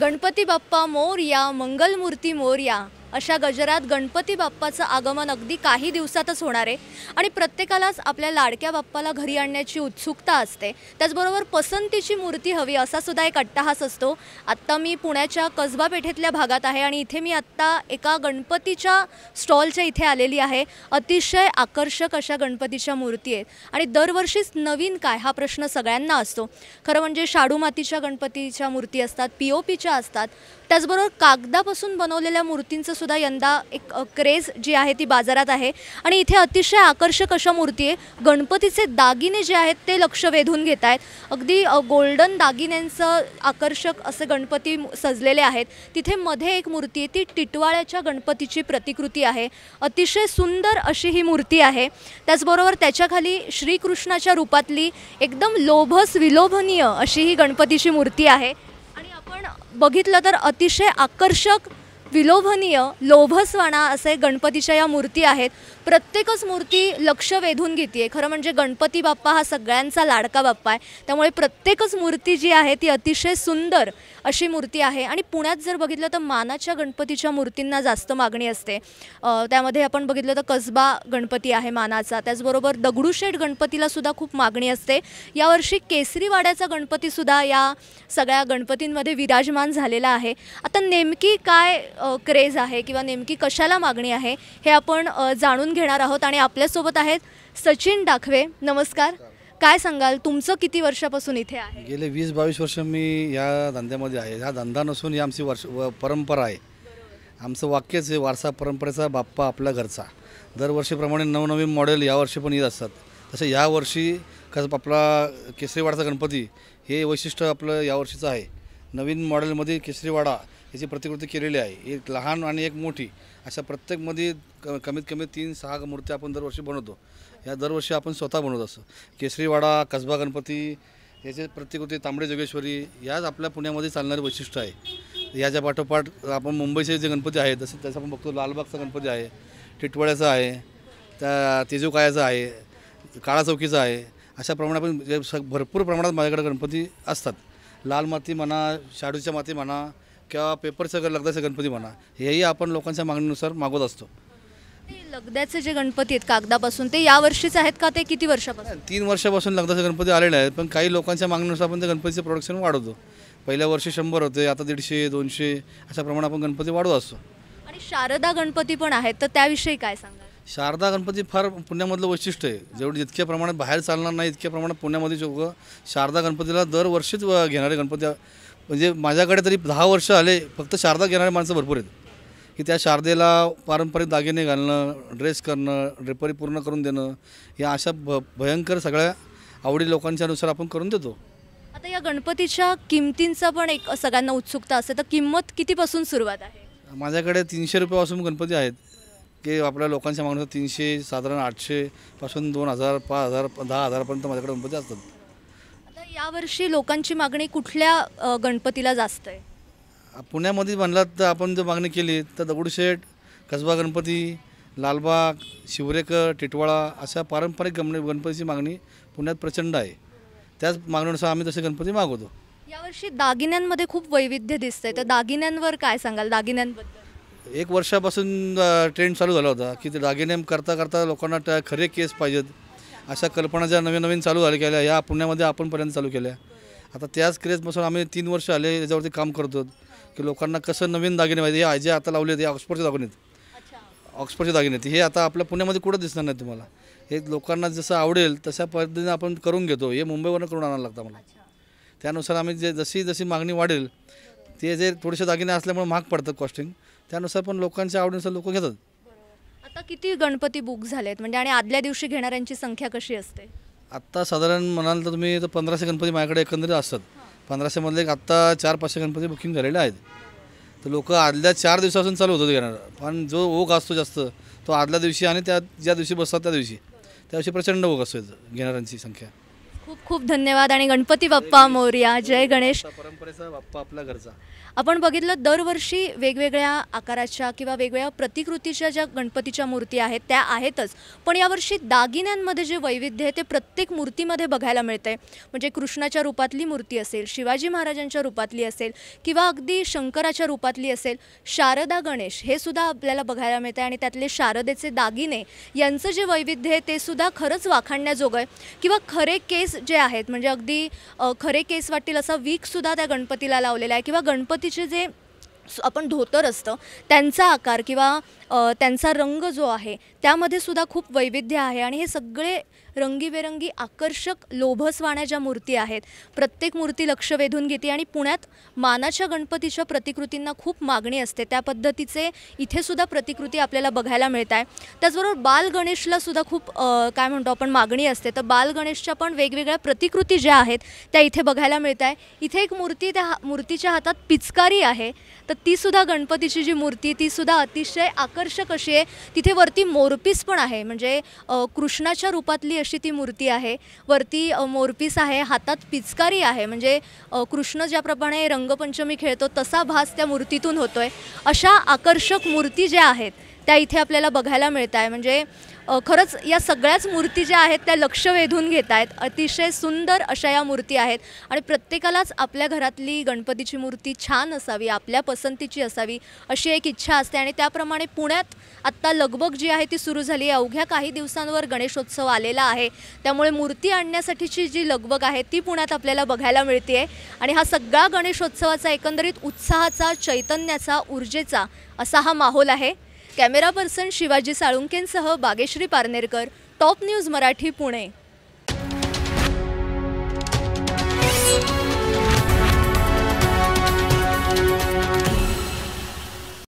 गणपती बाप्पा मोर्या मंगलमूर्ती मोर्या अशा गजरात गणपती बाप्पाचं आगमन अगदी काही दिवसातच होणार आहे आणि प्रत्येकालाच आपल्या लाडक्या बाप्पाला घरी आणण्याची उत्सुकता असते त्याचबरोबर पसंतीची मूर्ती हवी असा सुद्धा एक अट्टहास असतो आत्ता मी पुण्याच्या कसबा पेठेतल्या भागात आहे आणि इथे मी आत्ता एका गणपतीच्या स्टॉलच्या इथे आलेली आहे अतिशय आकर्षक अशा गणपतीच्या मूर्ती आहेत आणि दरवर्षीच नवीन काय हा प्रश्न सगळ्यांना असतो खरं म्हणजे शाडू मातीच्या गणपतीच्या मूर्ती असतात पी ओ पीच्या असतात त्याचबरोबर कागदापासून बनवलेल्या मूर्तींचं सुद्धा यंदा एक क्रेज जी आहे ती बाजारात आहे आणि इथे अतिशय आकर्षक अशा मूर्ती आहे गणपतीचे दागिने जे आहेत ते लक्ष वेधून घेत आहेत अगदी गोल्डन दागिन्यांचं आकर्षक असे गणपती सजलेले आहेत तिथे मध्ये एक मूर्ती आहे ती टिटवाळ्याच्या गणपतीची प्रतिकृती आहे अतिशय सुंदर अशी ही मूर्ती आहे त्याचबरोबर त्याच्याखाली श्रीकृष्णाच्या रूपातली एकदम लोभस विलोभनीय अशी ही गणपतीची मूर्ती आहे आणि आपण बघितलं तर अतिशय आकर्षक विलोभनीय लोभसवाणा असे गणपतीच्या या मूर्ती आहेत प्रत्येकच मूर्ती लक्ष वेधून घेते आहे खरं म्हणजे गणपती बाप्पा हा सगळ्यांचा लाडका बाप्पा आहे त्यामुळे प्रत्येकच मूर्ती जी आहे ती अतिशय सुंदर अशी मूर्ती आहे आणि पुण्यात जर बघितलं तर मानाच्या गणपतीच्या मूर्तींना जास्त मागणी असते त्यामध्ये आपण बघितलं तर कसबा गणपती आहे मानाचा त्याचबरोबर दगडूशेठ गणपतीला सुद्धा खूप मागणी असते यावर्षी केसरीवाड्याचा गणपतीसुद्धा या सगळ्या गणपतींमध्ये विराजमान झालेला आहे आता नेमकी काय क्रेज आहे किंवा नेमकी कशाला मागणी आहे हे आपण जाणून घेणार आहोत आणि आपल्यासोबत आहेत सचिन डाखवे नमस्कार काय सांगाल तुमचं किती वर्षापासून इथे आहे गेले वीस बावीस वर्ष मी या धंद्यामध्ये आहे हा धंदा नसून ही आमची वर्ष व- परंपरा आहे आमचं वाक्यच आहे वारसा परंपरेचा बाप्पा आपल्या घरचा दरवर्षीप्रमाणे नवनवीन मॉडेल यावर्षी पण येत असतात तसं यावर्षी कसं आपला केसरीवाडाचा गणपती हे वैशिष्ट्य आपलं यावर्षीचं आहे नवीन मॉडेलमध्ये केसरीवाडा याची प्रतिकृती केलेली आहे एक लहान आणि एक मोठी अशा प्रत्येकमध्ये क- कमीत कमी तीन सहा मूर्ती आपण दरवर्षी बनवतो ह्या दरवर्षी आपण स्वतः बनवत असतो केसरीवाडा कसबा गणपती याचे होते तांबडे जोगेश्वरी याच आपल्या पुण्यामध्ये चालणारे वैशिष्ट्य आहे याच्या पाठोपाठ आपण मुंबईचे जे गणपती आहेत तसे त्याचा आपण बघतो लालबागचा गणपती आहे टिटवाळ्याचा आहे त्या तेजूकायाचा आहे काळा चौकीचा आहे अशा प्रमाणात आपण भरपूर प्रमाणात माझ्याकडे गणपती असतात लाल माती म्हणा शाडूच्या माती म्हणा किंवा पेपरचं लगदाचं गणपती म्हणा हेही आपण लोकांच्या मागणीनुसार मागवत असतो लगद्याचे जे गणपती आहेत कागदापासून ते या वर्षीच आहेत का ते किती वर्षापासून तीन वर्षापासून लगदाचे गणपती आलेले आहेत पण काही लोकांच्या मागणीनुसार आपण ते गणपतीचं प्रोडक्शन वाढवतो पहिल्या वर्षी शंभर होते आता दीडशे दोनशे अशा प्रमाणात आपण गणपती वाढवत असतो आणि शारदा गणपती पण आहेत तर त्याविषयी काय सांगा शारदा गणपती फार पुण्यामधलं वैशिष्ट्य आहे जेवढं जितक्या प्रमाणात बाहेर चालणार नाही इतक्या प्रमाणात पुण्यामध्ये लोक शारदा गणपतीला दरवर्षीच घेणारे गणपती म्हणजे माझ्याकडे तरी दहा वर्ष आले फक्त शारदा घेणारे माणसं भरपूर आहेत की त्या शारदेला पारंपरिक दागिने घालणं ड्रेस करणं ड्रेपरी पूर्ण करून देणं या अशा भ भयंकर सगळ्या आवडी लोकांच्या लोकांच्यानुसार आपण करून देतो आता या गणपतीच्या किमतींचा पण एक सगळ्यांना उत्सुकता असते तर किंमत कितीपासून सुरुवात आहे माझ्याकडे तीनशे रुपयापासून गणपती आहेत की आपल्या लोकांच्या मागणीवर तीनशे साधारण आठशेपासून दोन हजार पाच हजार दहा हजारपर्यंत माझ्याकडे गणपती असतात आता यावर्षी लोकांची मागणी कुठल्या गणपतीला जास्त आहे पुण्यामध्ये म्हणलात तर आपण जर मागणी केली तर दगडूशेठ कसबा गणपती लालबाग शिवरेकर टिटवाळा अशा पारंपरिक गम गणपतीची मागणी पुण्यात प्रचंड आहे त्याच मागणीनुसार आम्ही तसे गणपती मागवतो यावर्षी दागिन्यांमध्ये खूप वैविध्य दिसतंय तर दागिन्यांवर काय सांगाल दागिन्यांबद्दल एक वर्षापासून ट्रेंड चालू झाला होता की ते दागिने करता करता लोकांना खरे केस पाहिजेत अशा कल्पना ज्या नवीन नवीन चालू झाल्या केल्या या पुण्यामध्ये आपणपर्यंत चालू केल्या आता त्याच क्रेजपासून आम्ही तीन वर्ष आले याच्यावरती काम करतो की लोकांना कसं नवीन दागिने माहिती हे जे आता लावले ते ऑक्सफर्डचे दागिने आहेत दागिने हे आता आपल्या पुण्यामध्ये कुठं दिसणार नाही तुम्हाला हे लोकांना जसं आवडेल तशा पद्धतीने आपण करून घेतो हे मुंबईवरनं करून आणायला लागतं मला त्यानुसार आम्ही जे जशी जशी मागणी वाढेल ते जे थोडेसे दागिने असल्यामुळे महाग पडतात कॉस्टिंग त्यानुसार पण लोकांच्या आवडीनुसार लोक घेतात आता किती गणपती बुक झालेत म्हणजे आणि आदल्या दिवशी घेणाऱ्यांची संख्या कशी असते आत्ता साधारण म्हणाल तर तुम्ही तर पंधराशे गणपती माझ्याकडे एकंदरीत असतात पंधराशेमधले एक आत्ता चार पाचशे गणपती बुकिंग झालेले आहेत तर लोक आदल्या चार दिवसापासून चालू होतं घेणार पण जो ओघ असतो जास्त तो आदल्या दिवशी आणि त्या ज्या दिवशी बसतात त्या दिवशी त्या दिवशी प्रचंड ओघ असतो घेणाऱ्यांची संख्या खूप खूप धन्यवाद आणि गणपती बाप्पा मोर्या जय गणेश परंपरेचा बाप्पा आपला घरचा आपण बघितलं दरवर्षी वेगवेगळ्या आकाराच्या किंवा वेगवेगळ्या प्रतिकृतीच्या ज्या गणपतीच्या मूर्ती आहेत त्या आहेतच पण यावर्षी दागिन्यांमध्ये जे वैविध्य आहे ते प्रत्येक मूर्तीमध्ये बघायला मिळते म्हणजे कृष्णाच्या रूपातली मूर्ती असेल शिवाजी महाराजांच्या रूपातली असेल किंवा अगदी शंकराच्या रूपातली असेल शारदा गणेश हे सुद्धा आपल्याला बघायला मिळतं आणि त्यातले शारदेचे दागिने यांचं जे वैविध्य आहे ते सुद्धा खरंच वाखाणण्याजोगं आहे किंवा खरे केस जे आहेत म्हणजे अगदी खरे केस वाटतील असा वीकसुद्धा त्या गणपतीला लावलेला आहे किंवा गणपतीचे जे आपण धोतर असतं त्यांचा आकार किंवा त्यांचा रंग जो आहे त्यामध्ये सुद्धा खूप वैविध्य आहे आणि हे सगळे रंगीबेरंगी आकर्षक लोभसवाण्या ज्या मूर्ती आहेत प्रत्येक मूर्ती लक्ष वेधून घेते आणि पुण्यात मानाच्या गणपतीच्या प्रतिकृतींना खूप मागणी असते त्या पद्धतीचे इथेसुद्धा प्रतिकृती आपल्याला बघायला मिळत आहे त्याचबरोबर बाल गणेशलासुद्धा खूप काय म्हणतो आपण मागणी असते तर बाल गणेशच्या पण वेगवेगळ्या प्रतिकृती ज्या आहेत त्या इथे बघायला मिळत आहे इथे एक मूर्ती त्या मूर्तीच्या हातात पिचकारी आहे तर तीसुद्धा गणपतीची जी मूर्ती तीसुद्धा अतिशय आकर्षक अशी आहे तिथे वरती मोरपीस पण आहे म्हणजे कृष्णाच्या रूपातली अशी ती मूर्ती आहे वरती मोरपीस आहे हातात पिचकारी आहे म्हणजे कृष्ण ज्याप्रमाणे रंगपंचमी खेळतो तसा भास त्या मूर्तीतून होतोय अशा आकर्षक मूर्ती ज्या आहेत त्या इथे आपल्याला बघायला मिळत आहे म्हणजे खरंच या सगळ्याच मूर्ती ज्या आहेत त्या लक्ष वेधून घेत आहेत अतिशय सुंदर अशा या मूर्ती आहेत आणि प्रत्येकालाच आपल्या घरातली गणपतीची मूर्ती छान असावी आपल्या पसंतीची असावी अशी एक इच्छा असते आणि त्याप्रमाणे पुण्यात आत्ता लगबग जी आहे ती सुरू झाली आहे अवघ्या काही दिवसांवर गणेशोत्सव आलेला आहे त्यामुळे मूर्ती आणण्यासाठीची जी लगबग आहे ती पुण्यात आपल्याला बघायला मिळते आहे आणि हा सगळा गणेशोत्सवाचा एकंदरीत उत्साहाचा चैतन्याचा ऊर्जेचा असा हा माहोल आहे कॅमेरा पर्सन शिवाजी साळुंकेंसह बागेश्री पारनेरकर टॉप न्यूज मराठी पुणे